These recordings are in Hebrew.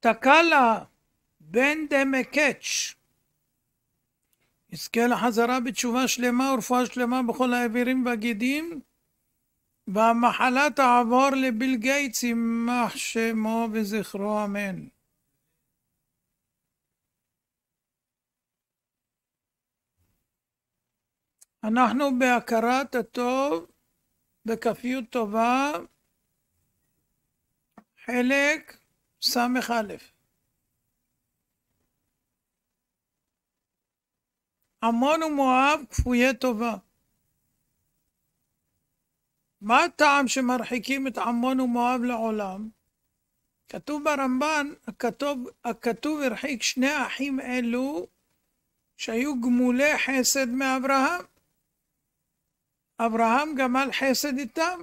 תקלה בן דמקץ'. יזכה לחזרה בתשובה שלמה ורפואה שלמה בכל האבירים והגידים, והמחלה תעבור לביל גייטס, יימח שמו וזכרו אמן. אנחנו בהכרת הטוב, בכפיות טובה, חלק ס"א. עמון ומואב כפויי טובה. מה הטעם שמרחיקים את עמון ומואב לעולם? כתוב ברמב"ן, הכתוב, הכתוב הרחיק שני אחים אלו שהיו גמולי חסד מאברהם. אברהם גמל חסד איתם,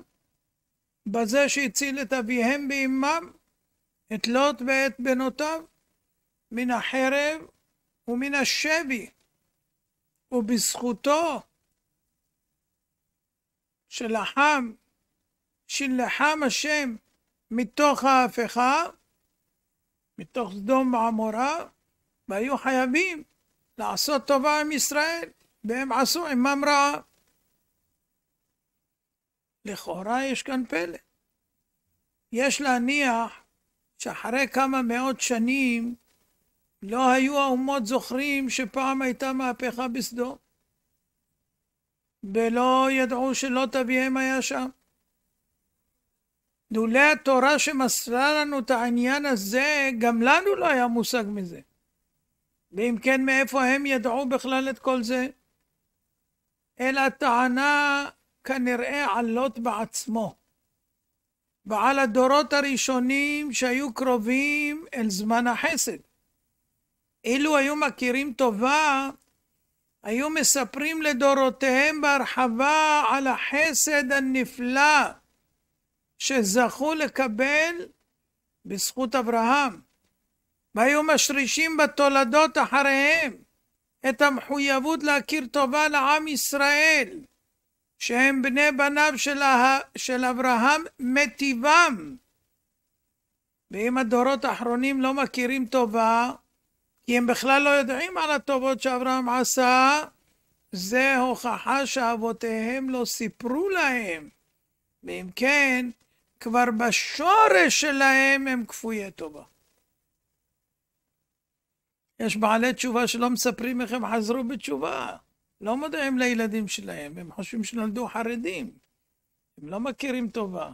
בזה שהציל את אביהם ואימם. את לוט ואת בנותיו מן החרב ומן השבי, ובזכותו שלחם, שלחם השם מתוך ההפיכה, מתוך סדום ועמורה, והיו חייבים לעשות טובה עם ישראל, והם עשו עמם רעה. לכאורה יש כאן פלא. יש להניח שאחרי כמה מאות שנים לא היו האומות זוכרים שפעם הייתה מהפכה בסדום, ולא ידעו שלא תביהם היה שם. לולא התורה שמסרה לנו את העניין הזה, גם לנו לא היה מושג מזה. ואם כן, מאיפה הם ידעו בכלל את כל זה? אלא טענה כנראה עלות בעצמו. ועל הדורות הראשונים שהיו קרובים אל זמן החסד. אילו היו מכירים טובה, היו מספרים לדורותיהם בהרחבה על החסד הנפלא שזכו לקבל בזכות אברהם, והיו משרישים בתולדות אחריהם את המחויבות להכיר טובה לעם ישראל. שהם בני בניו של, ה... של אברהם, מטיבם. ואם הדורות האחרונים לא מכירים טובה, כי הם בכלל לא יודעים על הטובות שאברהם עשה, זה הוכחה שאבותיהם לא סיפרו להם. ואם כן, כבר בשורש שלהם הם כפויי טובה. יש בעלי תשובה שלא מספרים איך הם חזרו בתשובה. לא מודעים לילדים שלהם, הם חושבים שנולדו חרדים. הם לא מכירים טובה.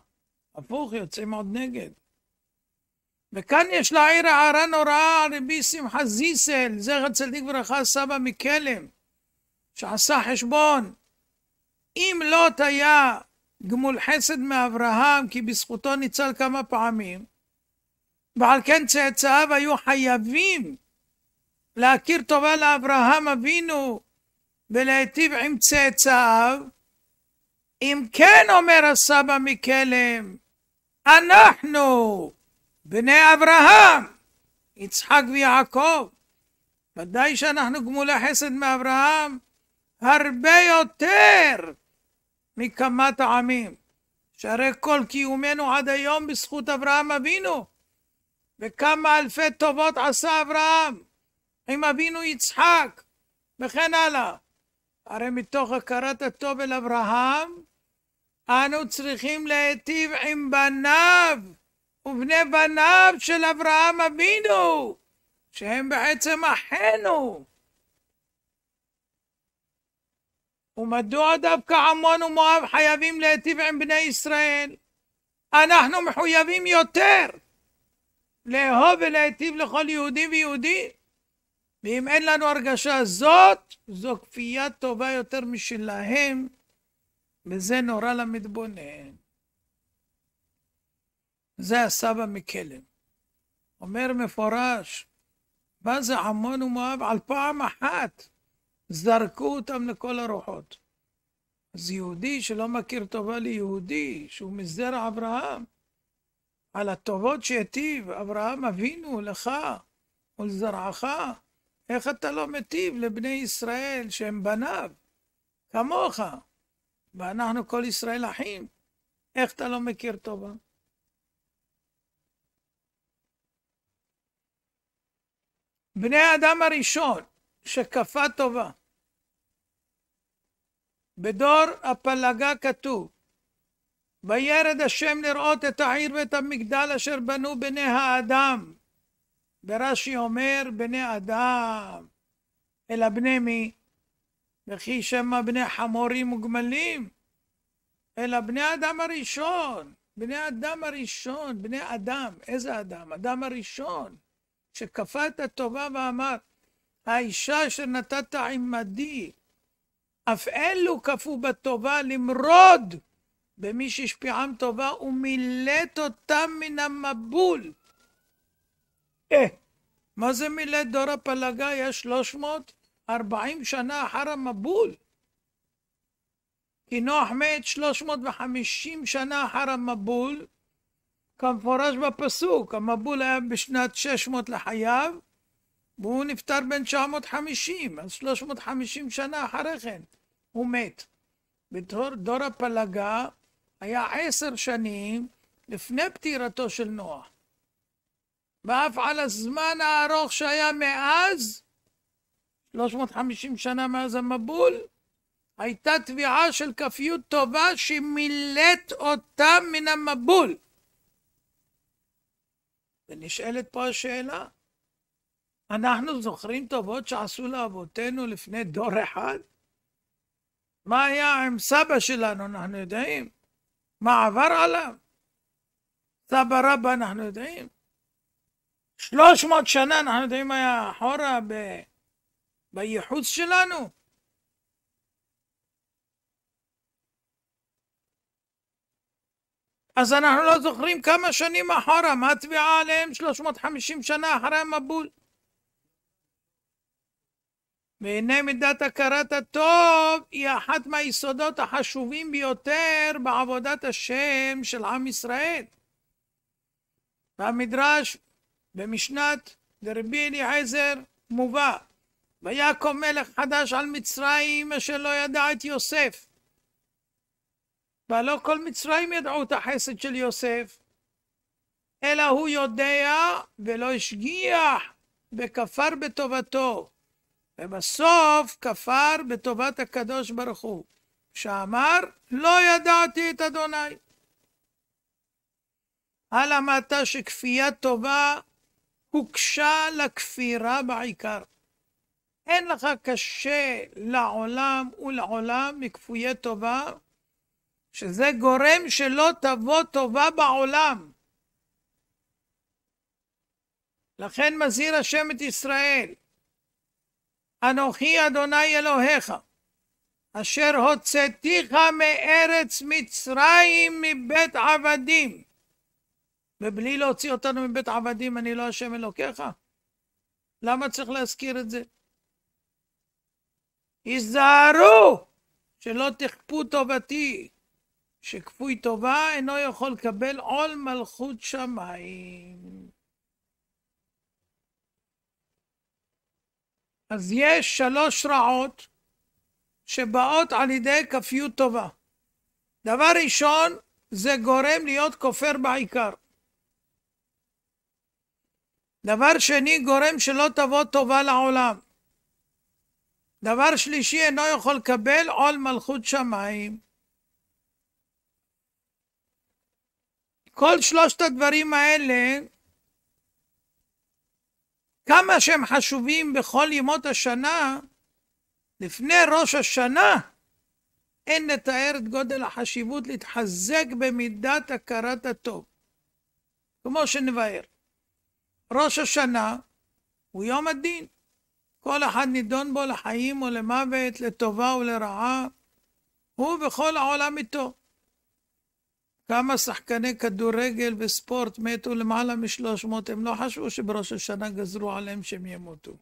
הפוך, יוצאים עוד נגד. וכאן יש להעיר הערה נוראה על רבי שמחה זיסל, זכר צדיק וברכה סבא מקלם, שעשה חשבון. אם לוט לא היה גמול חסד מאברהם, כי בזכותו ניצל כמה פעמים, ועל כן צאצאיו היו חייבים להכיר טובה לאברהם אבינו, ולהיטיב עם צאצאיו, אם כן, אומר הסבא מקלם, אנחנו בני אברהם, יצחק ויעקב, ודאי שאנחנו גמולי חסד מאברהם הרבה יותר מכמה טעמים, שהרי כל קיומנו עד היום בזכות אברהם אבינו, וכמה אלפי טובות עשה אברהם עם אבינו יצחק, וכן הלאה. הרי מתוך הכרת הטוב אל אברהם, אנו צריכים להיטיב עם בניו ובני בניו של אברהם אבינו, שהם בעצם אחינו. ומדוע דווקא עמון ומואב חייבים להיטיב עם בני ישראל? אנחנו מחויבים יותר לאהוב ולהיטיב לכל יהודי ויהודי. ואם אין לנו הרגשה זאת, זו כפייה טובה יותר משלהם, וזה נורא למתבונן. זה הסבא מקלם. אומר מפורש, זה עמון ומואב על פעם אחת, זרקו אותם לכל הרוחות. אז יהודי שלא מכיר טובה ליהודי, שהוא מזרע אברהם, על הטובות שהטיב אברהם אבינו לך ולזרעך, איך אתה לא מטיב לבני ישראל שהם בניו, כמוך, ואנחנו כל ישראל אחים, איך אתה לא מכיר טובה? בני האדם הראשון שכפה טובה, בדור הפלגה כתוב, וירד השם לראות את העיר ואת המגדל אשר בנו בני האדם, ורש"י אומר בני אדם, אלא בני מי? וכי שמא בני חמורים וגמלים, אלא בני אדם הראשון, בני אדם הראשון, בני אדם, איזה אדם? אדם הראשון, שכפה את הטובה ואמר, האישה אשר נתת עמדי, אף אלו כפו בטובה למרוד במי שהשפיעם טובה ומילט אותם מן המבול. אה, מה זה מילי דור הפלגה? יש 340 שנה אחר המבול. כי נוח מת 350 שנה אחר המבול, כמפורש בפסוק, המבול היה בשנת 600 לחייו, והוא נפטר בין 950, אז 350 שנה אחרי כן הוא מת. בתור דור הפלגה היה עשר שנים לפני פטירתו של נוח. ואף על הזמן הארוך שהיה מאז, 350 שנה מאז המבול, הייתה תביעה של כפיות טובה שמילאת אותה מן המבול. ונשאלת פה השאלה, אנחנו זוכרים טובות שעשו לאבותינו לפני דור אחד? מה היה עם סבא שלנו, אנחנו יודעים. מה עבר עליו? סבא רבא, אנחנו יודעים. שלוש מאות שנה אנחנו יודעים מה היה אחורה ב... בייחוס שלנו? אז אנחנו לא זוכרים כמה שנים אחורה, מה התביעה עליהם 350 שנה אחרי המבול? והנה מידת הכרת הטוב היא אחת מהיסודות החשובים ביותר בעבודת השם של עם ישראל. והמדרש במשנת דרבי אליעזר מובא ויקום מלך חדש על מצרים אשר לא ידע את יוסף. ולא כל מצרים ידעו את החסד של יוסף, אלא הוא יודע ולא השגיח וכפר בטובתו. ובסוף כפר בטובת הקדוש ברוך הוא, שאמר לא ידעתי את אדוני. הלמדת שכפייה טובה הוקשה לכפירה בעיקר. אין לך קשה לעולם ולעולם מכפויי טובה, שזה גורם שלא תבוא טובה בעולם. לכן מזהיר השם את ישראל, אנוכי אדוני אלוהיך, אשר הוצאתיך מארץ מצרים מבית עבדים. ובלי להוציא אותנו מבית עבדים, אני לא השם אלוקיך? למה צריך להזכיר את זה? היזהרו שלא תכפו טובתי, שכפוי טובה אינו יכול לקבל עול מלכות שמיים. אז יש שלוש רעות שבאות על ידי כפיות טובה. דבר ראשון, זה גורם להיות כופר בעיקר. דבר שני, גורם שלא תבוא טובה לעולם. דבר שלישי, אינו יכול לקבל עול מלכות שמיים. כל שלושת הדברים האלה, כמה שהם חשובים בכל ימות השנה, לפני ראש השנה, אין לתאר את גודל החשיבות להתחזק במידת הכרת הטוב, כמו שנבהר. ראש השנה הוא יום הדין. כל אחד נידון בו לחיים או למוות, לטובה ולרעה, הוא וכל העולם איתו. כמה שחקני כדורגל וספורט מתו למעלה משלוש מאות, הם לא חשבו שבראש השנה גזרו עליהם שהם ימותו.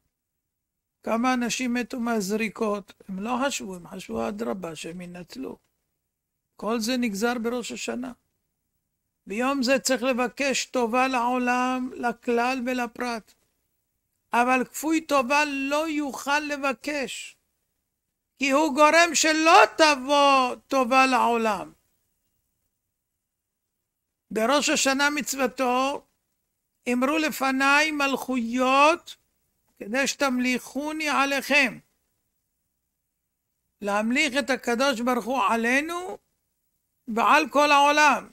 כמה אנשים מתו מהזריקות, הם לא חשבו, הם חשבו אדרבה שהם ינצלו. כל זה נגזר בראש השנה. ביום זה צריך לבקש טובה לעולם, לכלל ולפרט. אבל כפוי טובה לא יוכל לבקש, כי הוא גורם שלא תבוא טובה לעולם. בראש השנה מצוותו, אמרו לפניי מלכויות כדי שתמליכוני עליכם. להמליך את הקדוש ברוך הוא עלינו ועל כל העולם.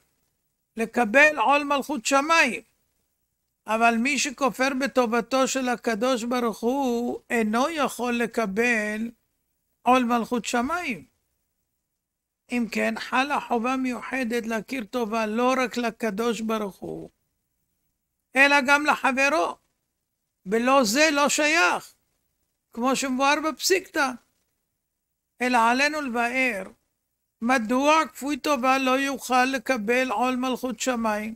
לקבל עול מלכות שמיים. אבל מי שכופר בטובתו של הקדוש ברוך הוא, אינו יכול לקבל עול מלכות שמיים. אם כן, חלה חובה מיוחדת להכיר טובה לא רק לקדוש ברוך הוא, אלא גם לחברו. ולא זה לא שייך, כמו שמבואר בפסיקתא. אלא עלינו לבאר מדוע כפוי טובה לא יוכל לקבל עול מלכות שמיים?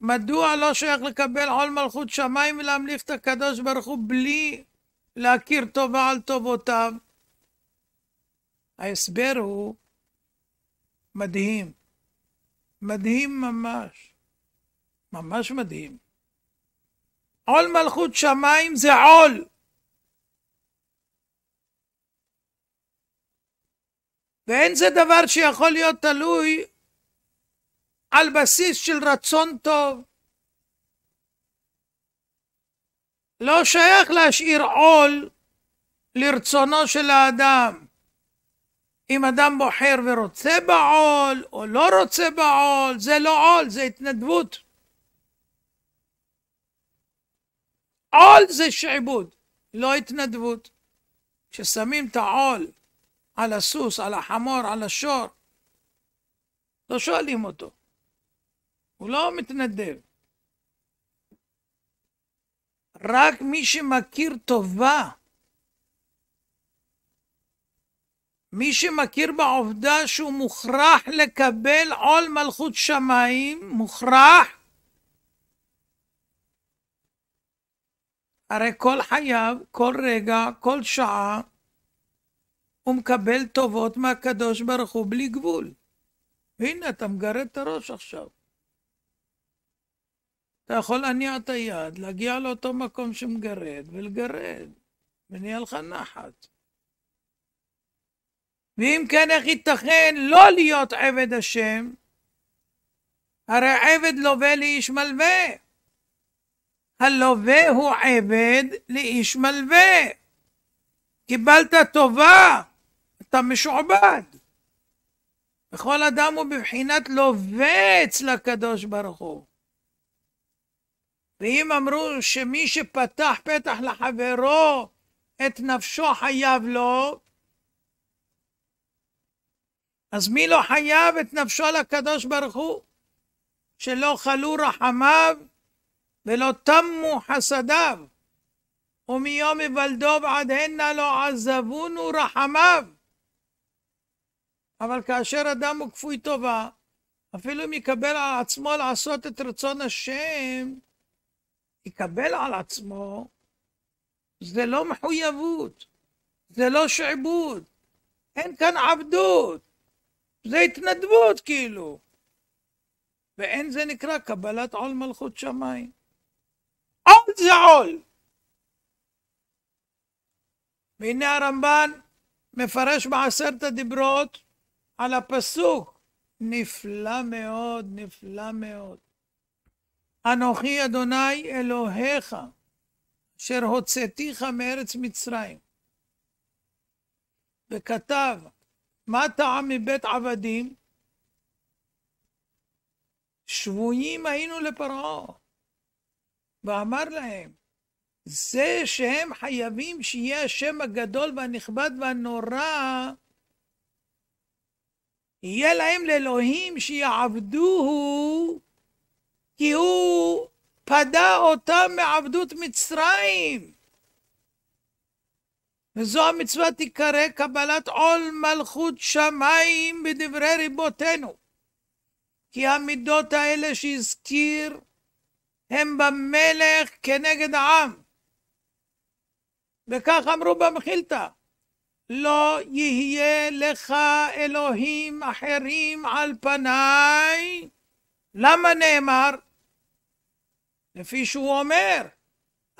מדוע לא שייך לקבל עול מלכות שמיים ולהמליך את הקדוש ברוך הוא בלי להכיר טובה על טובותיו? ההסבר הוא מדהים. מדהים ממש. ממש מדהים. עול מלכות שמיים זה עול. ואין זה דבר שיכול להיות תלוי על בסיס של רצון טוב. לא שייך להשאיר עול לרצונו של האדם. אם אדם בוחר ורוצה בעול או לא רוצה בעול, זה לא עול, זה התנדבות. עול זה שעבוד, לא התנדבות. כששמים את העול על הסוס, על החמור, על השור. לא שואלים אותו. הוא לא מתנדב. רק מי שמכיר טובה, מי שמכיר בעובדה שהוא מוכרח לקבל עול מלכות שמיים, מוכרח, הרי כל חייו, כל רגע, כל שעה, הוא מקבל טובות מהקדוש ברוך הוא בלי גבול. הנה, אתה מגרד את הראש עכשיו. אתה יכול להניע את היד, להגיע לאותו מקום שמגרד, ולגרד, ונהיה לך נחת. ואם כן, איך ייתכן לא להיות עבד השם? הרי עבד לווה לאיש מלווה. הלווה הוא עבד לאיש מלווה. קיבלת טובה אתה משועבד. וכל אדם הוא בבחינת לובץ לקדוש ברוך הוא. ואם אמרו שמי שפתח פתח לחברו את נפשו חייב לו, אז מי לא חייב את נפשו לקדוש ברוך הוא? שלא חלו רחמיו ולא תמו חסדיו, ומיום היוולדו ועד הנה לא עזבונו רחמיו. אבל כאשר אדם הוא כפוי טובה, אפילו אם יקבל על עצמו לעשות את רצון השם, יקבל על עצמו, זה לא מחויבות, זה לא שעבוד, אין כאן עבדות, זה התנדבות כאילו. ואין זה נקרא קבלת עול מלכות שמיים. עול זה עול. והנה הרמב"ן מפרש בעשרת הדיברות על הפסוק. נפלא מאוד, נפלא מאוד. אנוכי אדוני אלוהיך, אשר הוצאתיך מארץ מצרים. וכתב, מה טעם מבית עבדים? שבויים היינו לפרעה. ואמר להם, זה שהם חייבים שיהיה השם הגדול והנכבד והנורא יהיה להם לאלוהים שיעבדוהו, כי הוא פדה אותם מעבדות מצרים. וזו המצווה תיקרא קבלת עול מלכות שמיים בדברי ריבותינו. כי המידות האלה שהזכיר הם במלך כנגד העם. וכך אמרו במחילתא. לא יהיה לך אלוהים אחרים על פניי. למה נאמר? לפי שהוא אומר,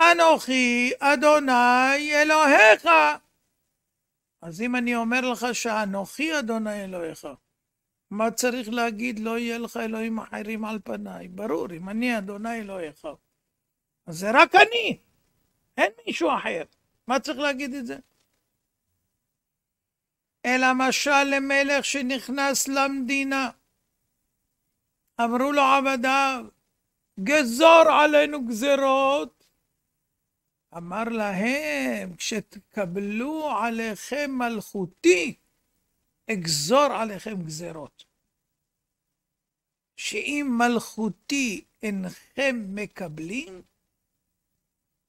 אנוכי אדוני אלוהיך. אז אם אני אומר לך שאנוכי אדוני אלוהיך, מה צריך להגיד לא יהיה לך אלוהים אחרים על פניי? ברור, אם אני אדוני אלוהיך, אז זה רק אני, אין מישהו אחר. מה צריך להגיד את זה? אלא משל למלך שנכנס למדינה. אמרו לו עבדיו, גזור עלינו גזרות. אמר להם, כשתקבלו עליכם מלכותי, אגזור עליכם גזרות. שאם מלכותי אינכם מקבלים,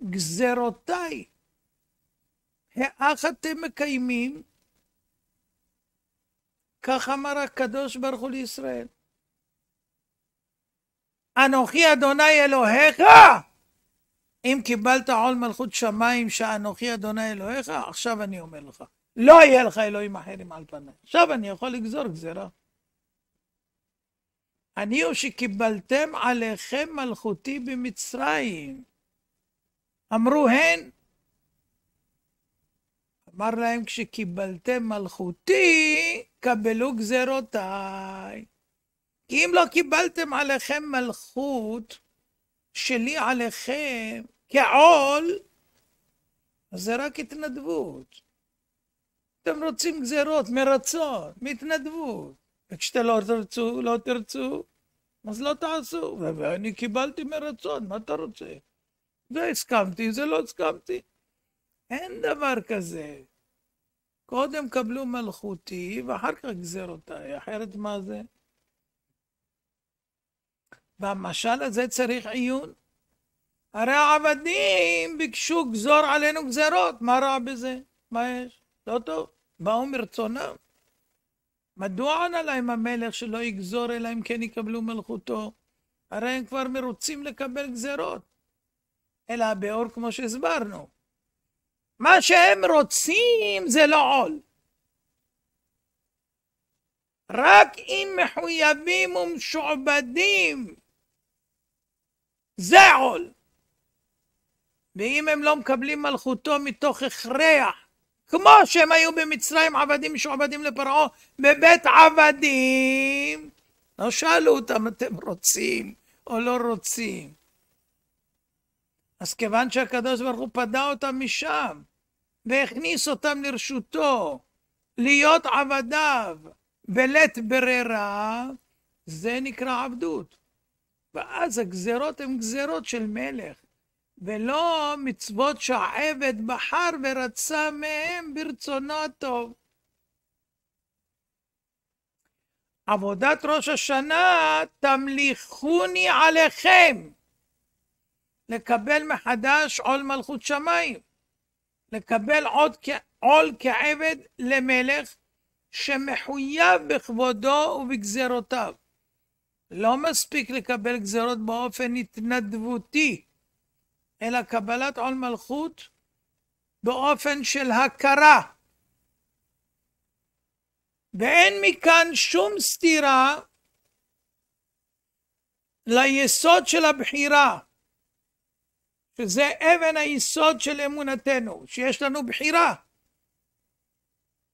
גזרותיי, האח אתם מקיימים? כך אמר הקדוש ברוך הוא לישראל. אנוכי אדוני אלוהיך, אם קיבלת עול מלכות שמיים שאנוכי אדוני אלוהיך, עכשיו אני אומר לך, לא יהיה לך אלוהים אחרים על פניי. עכשיו אני יכול לגזור גזירה. אני הוא שקיבלתם עליכם מלכותי במצרים. אמרו הן, אמר להם, כשקיבלתם מלכותי, קבלו גזרותיי. כי אם לא קיבלתם עליכם מלכות שלי עליכם כעול, אז זה רק התנדבות. אתם רוצים גזרות מרצון, מהתנדבות. וכשאתם לא תרצו, לא תרצו, אז לא תעשו. ואני קיבלתי מרצון, מה אתה רוצה? זה הסכמתי, זה לא הסכמתי. אין דבר כזה. קודם קבלו מלכותי, ואחר כך גזירותיי, אחרת מה זה? במשל הזה צריך עיון. הרי העבדים ביקשו גזור עלינו גזרות, מה רע בזה? מה יש? לא טוב, באו מרצונם. מדוע ענה להם המלך שלא יגזור אלא אם כן יקבלו מלכותו? הרי הם כבר מרוצים לקבל גזרות. אלא הבאור כמו שהסברנו. מה שהם רוצים זה לא עול. רק אם מחויבים ומשועבדים זה עול. ואם הם לא מקבלים מלכותו מתוך הכרח, כמו שהם היו במצרים עבדים משועבדים לפרעה, בבית עבדים, לא שאלו אותם אתם רוצים או לא רוצים. אז כיוון שהקדוש ברוך הוא פדה אותם משם, והכניס אותם לרשותו, להיות עבדיו בלית ברירה, זה נקרא עבדות. ואז הגזרות הן גזרות של מלך, ולא מצוות שהעבד בחר ורצה מהם ברצונו הטוב. עבודת ראש השנה תמליכוני עליכם לקבל מחדש עול מלכות שמיים. לקבל עוד עול כעבד למלך שמחויב בכבודו ובגזרותיו. לא מספיק לקבל גזרות באופן התנדבותי, אלא קבלת עול מלכות באופן של הכרה. ואין מכאן שום סתירה ליסוד של הבחירה. שזה אבן היסוד של אמונתנו, שיש לנו בחירה.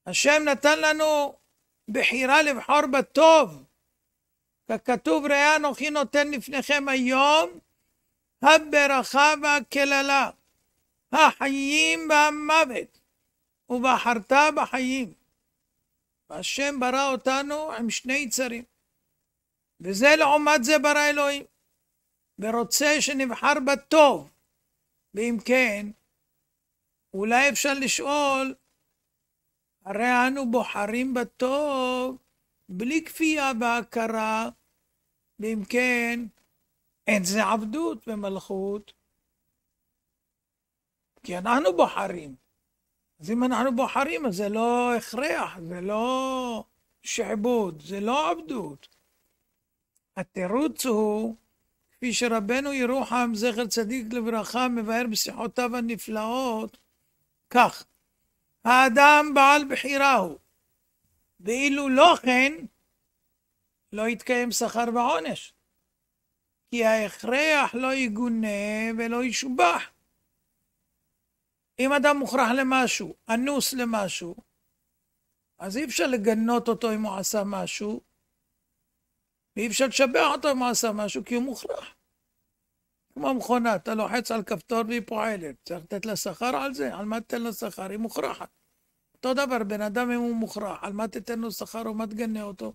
השם נתן לנו בחירה לבחור בטוב. ככתוב ראה אנוכי נותן לפניכם היום הברכה והקללה, החיים והמוות, ובחרת בחיים. והשם ברא אותנו עם שני יצרים, וזה לעומת זה ברא אלוהים, ורוצה שנבחר בטוב, ואם כן, אולי אפשר לשאול, הרי אנו בוחרים בטוב בלי כפייה והכרה, ואם כן, אין זה עבדות ומלכות, כי אנחנו בוחרים. אז אם אנחנו בוחרים, אז זה לא הכרח, זה לא שעבוד, זה לא עבדות. התירוץ הוא כפי שרבנו ירוחם, זכר צדיק לברכה, מבאר בשיחותיו הנפלאות, כך: האדם בעל בחירה הוא, ואילו לא כן, לא יתקיים שכר ועונש, כי ההכרח לא יגונה ולא ישובח. אם אדם מוכרח למשהו, אנוס למשהו, אז אי אפשר לגנות אותו אם הוא עשה משהו, ואי אפשר לשבח אותו אם הוא עשה משהו, כי הוא מוכלח. כמו המכונה, אתה לוחץ על כפתור והיא פועלת. צריך לתת לה שכר על זה? על מה תתן לה שכר? היא מוכרחת. אותו דבר, בן אדם אם הוא מוכרח, על מה תתן לו שכר ומה תגנה אותו?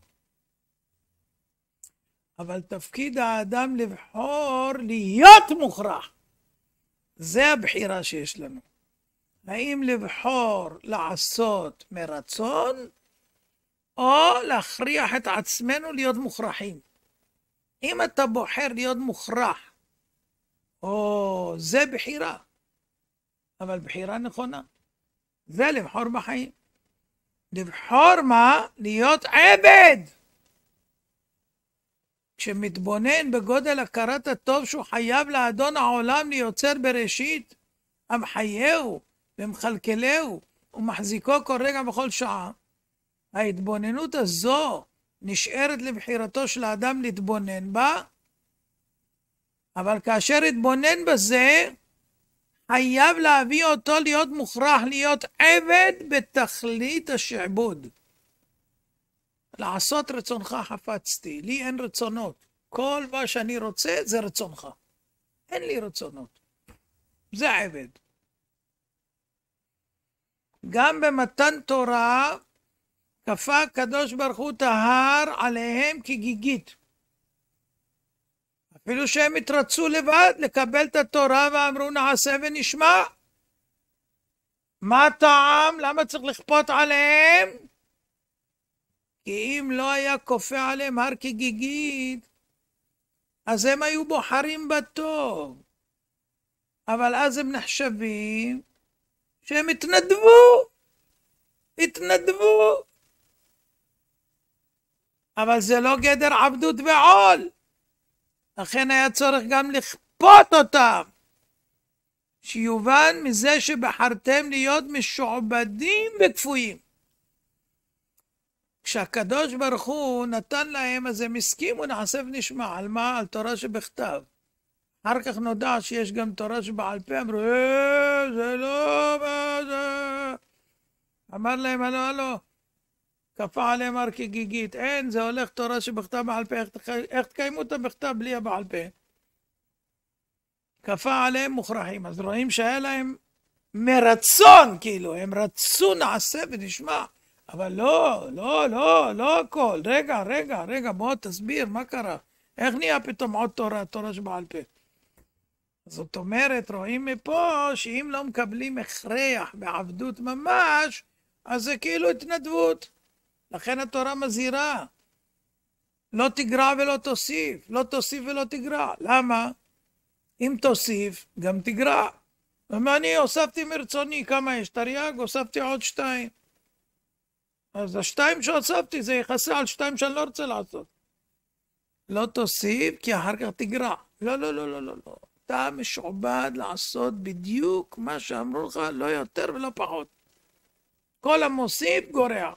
אבל תפקיד האדם לבחור להיות מוכרח. זה הבחירה שיש לנו. האם לבחור לעשות מרצון, או להכריח את עצמנו להיות מוכרחים. אם אתה בוחר להיות מוכרח, או זה בחירה, אבל בחירה נכונה. זה לבחור בחיים. לבחור מה? להיות עבד. כשמתבונן בגודל הכרת הטוב שהוא חייב לאדון העולם ליוצר בראשית, המחייהו ומכלכלהו ומחזיקו כל רגע וכל שעה, ההתבוננות הזו נשארת לבחירתו של האדם להתבונן בה, אבל כאשר התבונן בזה, חייב להביא אותו להיות מוכרח להיות עבד בתכלית השעבוד. לעשות רצונך חפצתי, לי אין רצונות. כל מה שאני רוצה זה רצונך. אין לי רצונות. זה עבד. גם במתן תורה כפה הקדוש ברוך הוא את ההר עליהם כגיגית. אפילו שהם התרצו לבד לקבל את התורה ואמרו נעשה ונשמע. מה הטעם? למה צריך לכפות עליהם? כי אם לא היה כופה עליהם הר כגיגית, אז הם היו בוחרים בטוב. אבל אז הם נחשבים שהם התנדבו, התנדבו. אבל זה לא גדר עבדות ועול. לכן היה צורך גם לכפות אותם. שיובן מזה שבחרתם להיות משועבדים וכפויים. כשהקדוש ברוך הוא נתן להם, אז הם הסכימו נחשף ונשמע, על מה? על תורה שבכתב. אחר כך נודע שיש גם תורה שבעל פה, אמרו, אה, זה לא, מה זה... אמר להם, הלו, הלו, כפה עליהם הר כגיגית. אין, זה הולך תורה שבכתב בעל פה. איך, איך תקיימו את המכתב בלי הבעל פה? כפה עליהם מוכרחים. אז רואים שהיה להם מרצון, כאילו, הם רצו נעשה ונשמע. אבל לא, לא, לא, לא הכל. רגע, רגע, רגע, בוא תסביר, מה קרה? איך נהיה פתאום עוד תורה, תורה שבעל פה? זאת אומרת, רואים מפה שאם לא מקבלים הכרח בעבדות ממש, אז זה כאילו התנדבות. לכן התורה מזהירה, לא תגרע ולא תוסיף, לא תוסיף ולא תגרע. למה? אם תוסיף, גם תגרע. אמר, אני הוספתי מרצוני, כמה יש? תרי"ג, הוספתי עוד שתיים. אז השתיים שהוספתי זה יכסה על שתיים שאני לא רוצה לעשות. לא תוסיף, כי אחר כך תגרע. לא, לא, לא, לא, לא, לא. אתה משועבד לעשות בדיוק מה שאמרו לך, לא יותר ולא פחות. כל המוסיף גורע.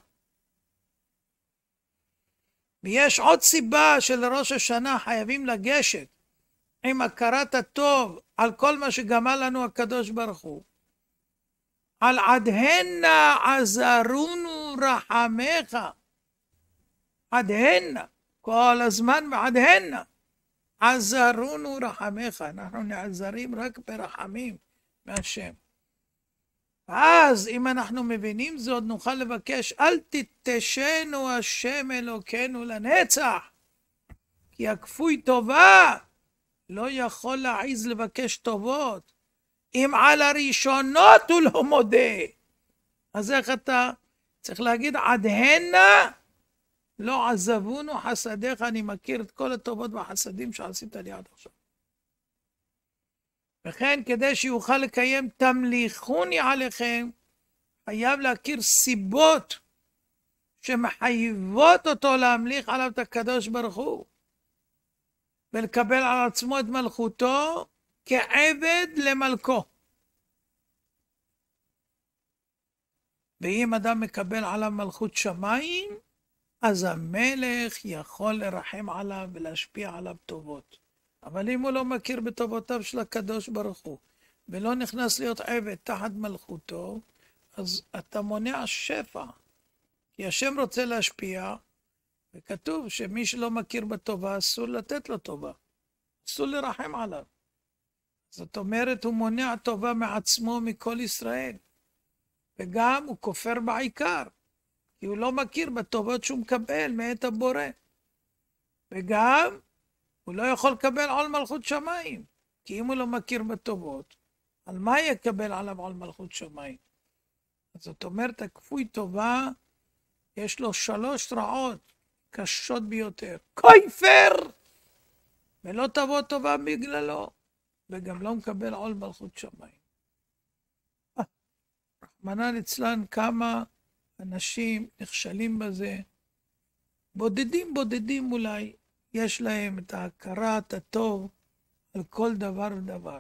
ויש עוד סיבה שלראש השנה חייבים לגשת עם הכרת הטוב על כל מה שגמל לנו הקדוש ברוך הוא. על עד הנה עזרונו רחמך. עד הנה, כל הזמן ועד הנה. עזרונו רחמך, אנחנו נעזרים רק ברחמים מהשם. אז אם אנחנו מבינים זאת, נוכל לבקש, אל תיטשנו השם אלוקינו לנצח, כי הכפוי טובה לא יכול להעיז לבקש טובות. אם על הראשונות הוא לא מודה, אז איך אתה צריך להגיד, עד הנה לא עזבונו חסדיך, אני מכיר את כל הטובות והחסדים שעשית לי עד עכשיו. וכן כדי שיוכל לקיים תמליכוני עליכם, חייב להכיר סיבות שמחייבות אותו להמליך עליו את הקדוש ברוך הוא, ולקבל על עצמו את מלכותו כעבד למלכו. ואם אדם מקבל עליו מלכות שמיים, אז המלך יכול לרחם עליו ולהשפיע עליו טובות. אבל אם הוא לא מכיר בטובותיו של הקדוש ברוך הוא, ולא נכנס להיות עבד תחת מלכותו, אז אתה מונע שפע. כי השם רוצה להשפיע, וכתוב שמי שלא מכיר בטובה, אסור לתת לו טובה. אסור לרחם עליו. זאת אומרת, הוא מונע טובה מעצמו, מכל ישראל. וגם הוא כופר בעיקר, כי הוא לא מכיר בטובות שהוא מקבל מאת הבורא. וגם הוא לא יכול לקבל עול מלכות שמיים, כי אם הוא לא מכיר בטובות, על מה יקבל עליו עול מלכות שמיים? זאת אומרת, הכפוי טובה, יש לו שלוש רעות קשות ביותר. כויפר! ולא תבוא טובה בגללו, וגם לא מקבל עול מלכות שמיים. רחמנא ליצלן, כמה אנשים נכשלים בזה, בודדים בודדים אולי, יש להם את ההכרת הטוב על כל דבר ודבר.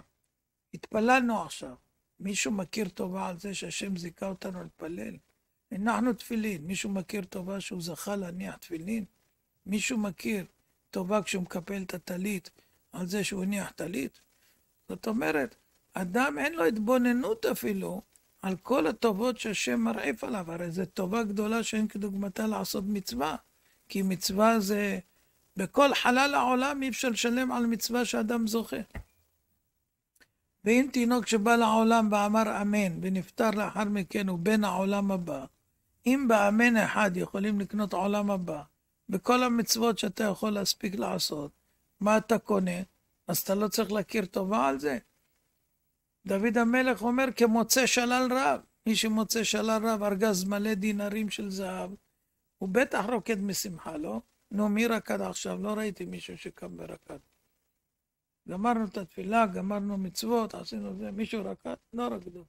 התפללנו עכשיו. מישהו מכיר טובה על זה שהשם זיכה אותנו להתפלל? הנחנו תפילין. מישהו מכיר טובה שהוא זכה להניח תפילין? מישהו מכיר טובה כשהוא מקפל את הטלית על זה שהוא הניח טלית? זאת אומרת, אדם אין לו התבוננות אפילו על כל הטובות שהשם מרעיף עליו. הרי זו טובה גדולה שאין כדוגמתה לעשות מצווה. כי מצווה זה בכל חלל העולם אי אפשר לשלם על מצווה שאדם זוכה. ואם תינוק שבא לעולם ואמר אמן, ונפטר לאחר מכן, הוא בן העולם הבא, אם באמן אחד יכולים לקנות עולם הבא, בכל המצוות שאתה יכול להספיק לעשות, מה אתה קונה? אז אתה לא צריך להכיר טובה על זה. דוד המלך אומר, כמוצא שלל רב. מי שמוצא שלל רב, ארגז מלא דינרים של זהב, הוא בטח רוקד משמחה, לא? נו, מי רקד עכשיו? לא ראיתי מישהו שקם ורקד. גמרנו את התפילה, גמרנו מצוות, עשינו זה, מישהו רקד? לא רקדו.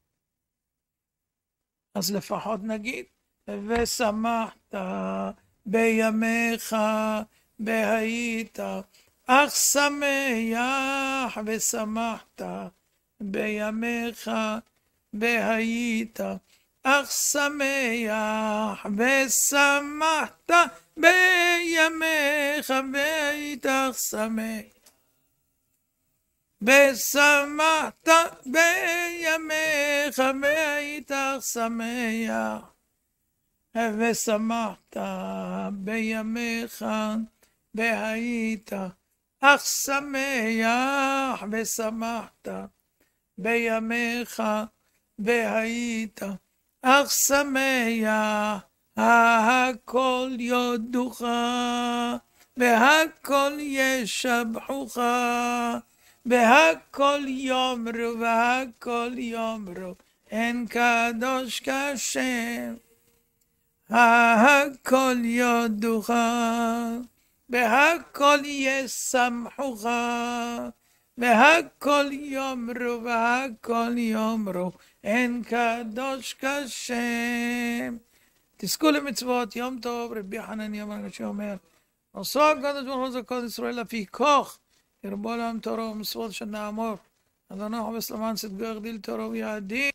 אז לפחות נגיד, ושמחת בימיך בהיית, אך שמח ושמחת בימיך בהיית, אך שמח ושמחת בימיך ואיתך שמח. ושמחת בימיך ואיתך שמח. ושמחת בימיך והיית אך שמח ושמחת בימיך והיית אך שמח הכל יודוך, והכל ישבחוך, והכל יאמרו, והכל יאמרו, אין קדוש כשם. הכל יודוך, והכל ישמחוך, והכל יאמרו, והכל יאמרו, אין קדוש כשם. תזכו למצוות, יום טוב, רבי חנני אמר שאומר, עשו הקדוש ברוך הוא זכות ישראל אף יכוך, ירבו לעם תורו ומצוות שנאמור, אדוני חבש למען צדקו יחדיל תורו ויעדים.